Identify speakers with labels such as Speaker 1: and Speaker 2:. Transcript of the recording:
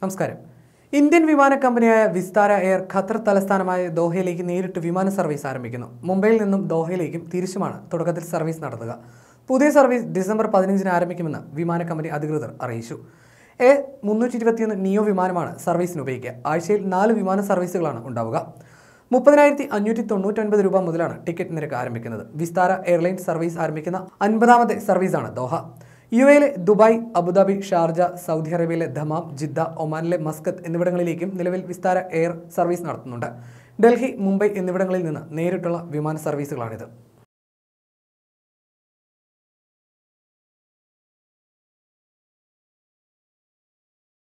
Speaker 1: നമസ്കാരം ഇന്ത്യൻ വിമാന കമ്പനിയായ വിസ്താര എയർ ഖത്തർ തലസ്ഥാനമായ ദോഹയിലേക്ക് നേരിട്ട് വിമാന സർവീസ് ആരംഭിക്കുന്നു മുംബൈയിൽ നിന്നും ദോഹയിലേക്കും തിരിച്ചുമാണ് തുടക്കത്തിൽ സർവീസ് നടത്തുക പുതിയ സർവീസ് ഡിസംബർ പതിനഞ്ചിന് ആരംഭിക്കുമെന്ന് വിമാന കമ്പനി അധികൃതർ അറിയിച്ചു എ മുന്നൂറ്റി ഇരുപത്തിയൊന്ന് നിയോ വിമാനമാണ് സർവീസിന് ഉപയോഗിക്കുക ആഴ്ചയിൽ നാല് വിമാന സർവീസുകളാണ് ഉണ്ടാവുക മുപ്പതിനായിരത്തി അഞ്ഞൂറ്റി തൊണ്ണൂറ്റൊൻപത് രൂപ മുതലാണ് ടിക്കറ്റ് നിരക്ക് ആരംഭിക്കുന്നത് വിസ്താര എയർലൈൻസ് സർവീസ് ആരംഭിക്കുന്ന അൻപതാമത്തെ സർവീസാണ് ദോഹ യു എയിലെ ദുബായ് അബുദാബി ഷാർജ സൗദി അറേബ്യയിലെ ധമാം ജിദ്ദ ഒമാനിലെ മസ്കത്ത് എന്നിവിടങ്ങളിലേക്കും നിലവിൽ വിസ്താര എയർ സർവീസ് നടത്തുന്നുണ്ട് ഡൽഹി മുംബൈ എന്നിവിടങ്ങളിൽ നിന്ന് നേരിട്ടുള്ള വിമാന സർവീസുകളാണിത്